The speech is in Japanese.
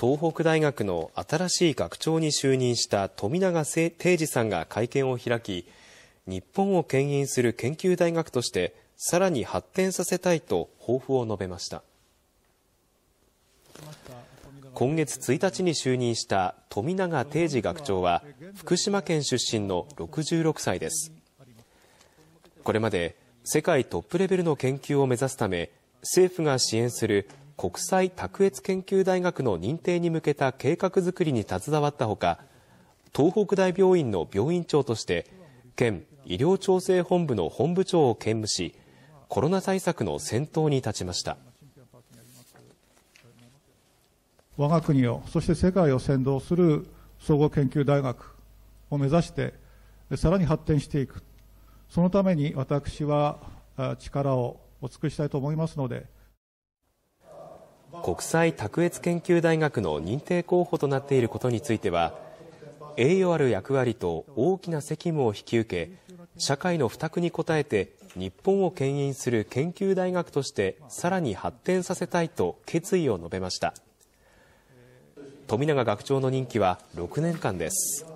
東北大学の新しい学長に就任した富永定司さんが会見を開き、日本を牽引する研究大学としてさらに発展させたいと抱負を述べました。今月1日に就任した富永定治学長は福島県出身の66歳ですこれまで世界トップレベルの研究を目指すため政府が支援する国際卓越研究大学の認定に向けた計画づくりに携わったほか、東北大病院の病院長として、県医療調整本部の本部長を兼務し、コロナ対策の先頭に立ちました。我が国を、そして世界を先導する総合研究大学を目指して、さらに発展していく。そのために私は力をお尽くしたいと思いますので、国際卓越研究大学の認定候補となっていることについては栄誉ある役割と大きな責務を引き受け社会の負託に応えて日本を牽引する研究大学としてさらに発展させたいと決意を述べました富永学長の任期は6年間です